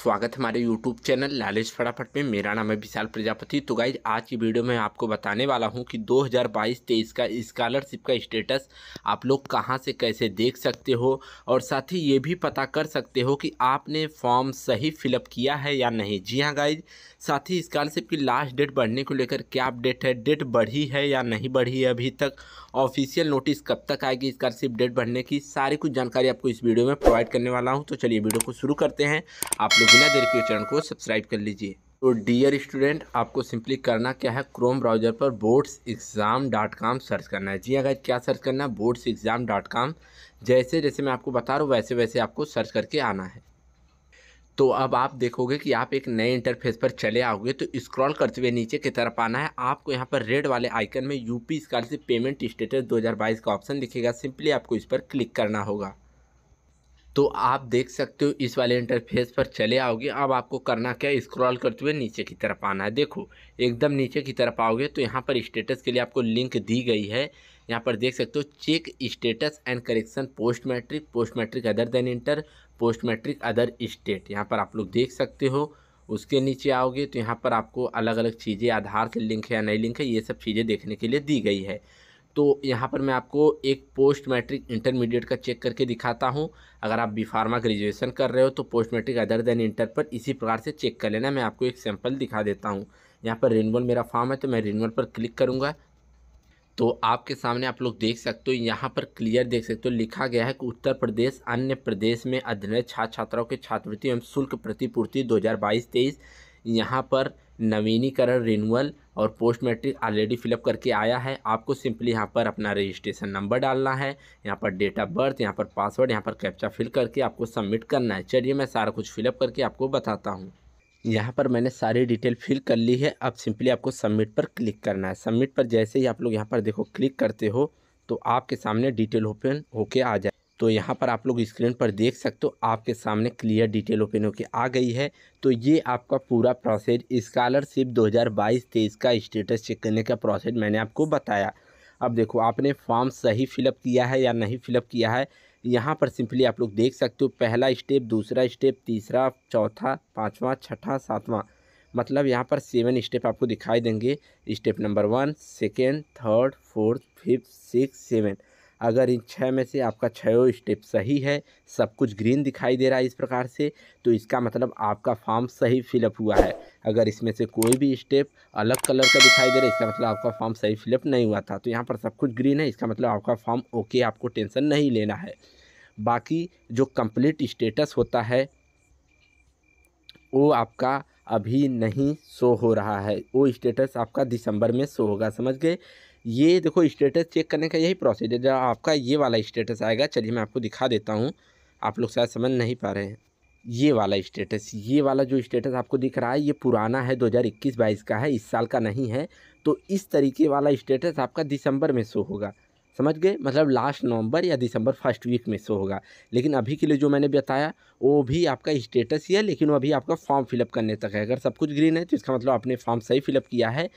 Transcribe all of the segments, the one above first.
स्वागत है हमारे YouTube चैनल लालेश फटाफट में मेरा नाम है विशाल प्रजापति तो गाइज आज की वीडियो में आपको बताने वाला हूँ कि 2022-23 का स्कॉलरशिप का स्टेटस आप लोग कहाँ से कैसे देख सकते हो और साथ ही ये भी पता कर सकते हो कि आपने फॉर्म सही फिलअप किया है या नहीं जी हाँ गाइज साथ ही स्कॉलरशिप की लास्ट डेट बढ़ने को लेकर क्या अपडेट है डेट बढ़ी है या नहीं बढ़ी है अभी तक ऑफिशियल नोटिस कब तक आएगी स्कॉलरशिप डेट बढ़ने की सारी कुछ जानकारी आपको इस वीडियो में प्रोवाइड करने वाला हूँ तो चलिए वीडियो को शुरू करते हैं आप लोग बिना देर के चैनल को सब्सक्राइब कर लीजिए तो डियर स्टूडेंट आपको सिंपली करना क्या है क्रोम ब्राउजर पर boards exam dot com search करना है जी अगर हाँ क्या सर्च करना है बोर्ड्स एग्ज़ाम डॉट काम जैसे जैसे मैं आपको बता रहा हूँ वैसे वैसे आपको सर्च करके आना है तो अब आप देखोगे कि आप एक नए इंटरफेस पर चले आओगे तो स्क्रॉल करते हुए नीचे की तरफ आना है आपको यहाँ पर रेड वाले आइकन में यूपी स्कॉलरशिप पेमेंट स्टेटस 2022 का ऑप्शन दिखेगा सिंपली आपको इस पर क्लिक करना होगा तो आप देख सकते हो इस वाले इंटरफेस पर चले आओगे अब आपको करना क्या है स्क्रॉल करते हुए नीचे की तरफ आना है देखो एकदम नीचे की तरफ आओगे तो यहाँ पर स्टेटस के लिए आपको लिंक दी गई है यहाँ पर देख सकते हो check status and correction post matric post matric other than inter post matric other state यहाँ पर आप लोग देख सकते हो उसके नीचे आओगे तो यहाँ पर आपको अलग अलग चीज़ें आधार से लिंक है या नई लिंक है ये सब चीज़ें देखने के लिए दी गई है तो यहाँ पर मैं आपको एक पोस्ट मैट्रिक इंटरमीडिएट का चेक करके दिखाता हूँ अगर आप बी फार्मा ग्रेजुएशन कर रहे हो तो post matric other than inter पर इसी प्रकार से चेक कर लेना मैं आपको एक सैम्पल दिखा देता हूँ यहाँ पर रिनवल मेरा फॉर्म है तो मैं रिनवल पर क्लिक करूँगा तो आपके सामने आप लोग देख सकते हो यहाँ पर क्लियर देख सकते हो लिखा गया है कि उत्तर प्रदेश अन्य प्रदेश में अध्ययन छात्र छात्राओं के छात्रवृत्ति एवं शुल्क प्रतिपूर्ति 2022-23 यहाँ पर नवीनीकरण रिनूअल और पोस्ट मैट्रिक ऑलरेडी फिलअप करके आया है आपको सिंपली यहाँ पर अपना रजिस्ट्रेशन नंबर डालना है यहाँ पर डेट ऑफ बर्थ यहाँ पर पासवर्ड यहाँ पर कैप्चा फिल करके आपको सबमिट करना है चलिए मैं सारा कुछ फिलअप करके आपको बताता हूँ यहाँ पर मैंने सारी डिटेल फिल कर ली है अब सिंपली आपको सबमिट पर क्लिक करना है सबमिट पर जैसे ही आप लोग यहाँ पर देखो क्लिक करते हो तो आपके सामने डिटेल ओपन होके आ जाए तो यहाँ पर आप लोग स्क्रीन पर देख सकते हो आपके सामने क्लियर डिटेल ओपन होकर आ गई है तो ये आपका पूरा प्रोसेस स्कॉलरशिप 2022-23 का स्टेटस चेक करने का प्रोसेस मैंने आपको बताया अब देखो आपने फॉर्म सही फिलअप किया है या नहीं फिलअप किया है यहाँ पर सिंपली आप लोग देख सकते हो पहला स्टेप दूसरा स्टेप तीसरा चौथा पाँचवा छठा सातवां मतलब यहाँ पर सेवन स्टेप आपको दिखाई देंगे step number one second third fourth fifth six seven अगर इन छः में से आपका छयों स्टेप सही है सब कुछ ग्रीन दिखाई दे रहा है इस प्रकार से तो इसका मतलब आपका फॉर्म सही फिलअप हुआ है अगर इसमें से कोई भी स्टेप अलग कलर का दिखाई दे रहा है इसका मतलब आपका फॉर्म सही फिलअप नहीं हुआ था तो यहाँ पर सब कुछ ग्रीन है इसका मतलब आपका फॉर्म ओके आपको टेंशन नहीं लेना है बाकी जो कम्प्लीट स्टेटस होता है वो आपका अभी नहीं शो हो रहा है वो स्टेटस आपका दिसंबर में शो होगा समझ गए ये देखो स्टेटस चेक करने का यही प्रोसीजर आपका ये वाला स्टेटस आएगा चलिए मैं आपको दिखा देता हूँ आप लोग शायद समझ नहीं पा रहे हैं ये वाला स्टेटस ये वाला जो स्टेटस आपको दिख रहा है ये पुराना है 2021-22 का है इस साल का नहीं है तो इस तरीके वाला स्टेटस आपका दिसंबर में शो होगा समझ गए मतलब लास्ट नवंबर या दिसंबर फर्स्ट वीक में शो होगा लेकिन अभी के लिए जो मैंने बताया वो भी आपका स्टेटस ही है लेकिन वो अभी आपका फॉर्म फिलअप करने तक है अगर सब कुछ ग्रीन है तो इसका मतलब आपने फॉर्म सही फिलअप किया है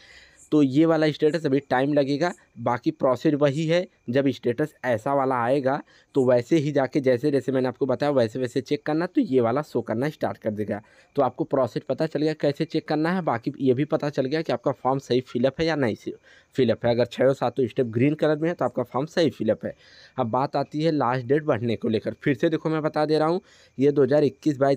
तो ये वाला स्टेटस अभी टाइम लगेगा बाकी प्रोसेस वही है जब स्टेटस ऐसा वाला आएगा तो वैसे ही जाके जैसे जैसे मैंने आपको बताया वैसे वैसे चेक करना तो ये वाला शो करना स्टार्ट कर देगा तो आपको प्रोसेस पता चल गया कैसे चेक करना है बाकी ये भी पता चल गया कि आपका फॉर्म सही फिलअप है या नहीं फिलअप है अगर छः और सातों स्टेप ग्रीन कलर में है तो आपका फॉर्म सही फिलअप है अब बात आती है लास्ट डेट बढ़ने को लेकर फिर से देखो मैं बता दे रहा हूँ ये दो हज़ार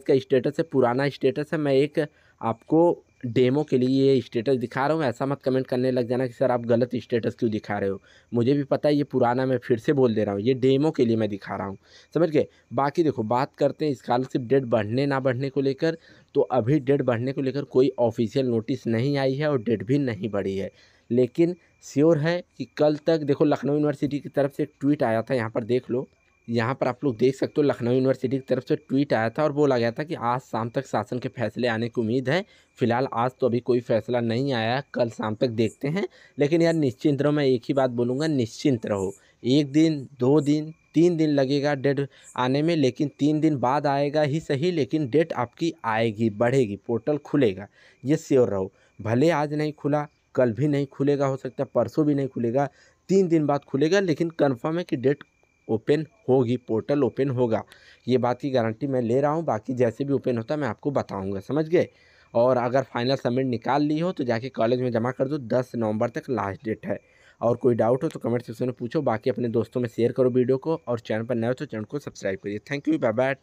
का स्टेटस है पुराना स्टेटस है मैं एक आपको डेमो के लिए ये स्टेटस दिखा रहा हूँ ऐसा मत कमेंट करने लग जाना कि सर आप गलत स्टेटस क्यों दिखा रहे हो मुझे भी पता है ये पुराना मैं फिर से बोल दे रहा हूँ ये डेमो के लिए मैं दिखा रहा हूँ समझ गए बाकी देखो बात करते हैं स्कॉलरशिप डेट बढ़ने ना बढ़ने को लेकर तो अभी डेट बढ़ने को लेकर कोई ऑफिशियल नोटिस नहीं आई है और डेट भी नहीं बढ़ी है लेकिन श्योर है कि कल तक देखो लखनऊ यूनिवर्सिटी की तरफ से एक ट्वीट आया था यहाँ पर देख लो यहाँ पर आप लोग देख सकते हो लखनऊ यूनिवर्सिटी की तरफ से ट्वीट आया था और बोला गया था कि आज शाम तक शासन के फैसले आने की उम्मीद है फिलहाल आज तो अभी कोई फैसला नहीं आया कल शाम तक देखते हैं लेकिन यार निश्चिंत रहो मैं एक ही बात बोलूँगा निश्चिंत रहो एक दिन दो दिन तीन दिन लगेगा डेट आने में लेकिन तीन दिन बाद आएगा ही सही लेकिन डेट आपकी आएगी बढ़ेगी पोर्टल खुलेगा ये श्योर रहो भले आज नहीं खुला कल भी नहीं खुलेगा हो सकता परसों भी नहीं खुलेगा तीन दिन बाद खुलेगा लेकिन कन्फर्म है कि डेट ओपन होगी पोर्टल ओपन होगा ये बात की गारंटी मैं ले रहा हूँ बाकी जैसे भी ओपन होता है मैं आपको बताऊँगा समझ गए और अगर फाइनल सबमिट निकाल ली हो तो जाके कॉलेज में जमा कर दो दस नवंबर तक लास्ट डेट है और कोई डाउट हो तो कमेंट सेक्शन में पूछो बाकी अपने दोस्तों में शेयर करो वीडियो को और चैनल पर नए हो तो चैनल को सब्सक्राइब करिए थैंक यू बाय बाय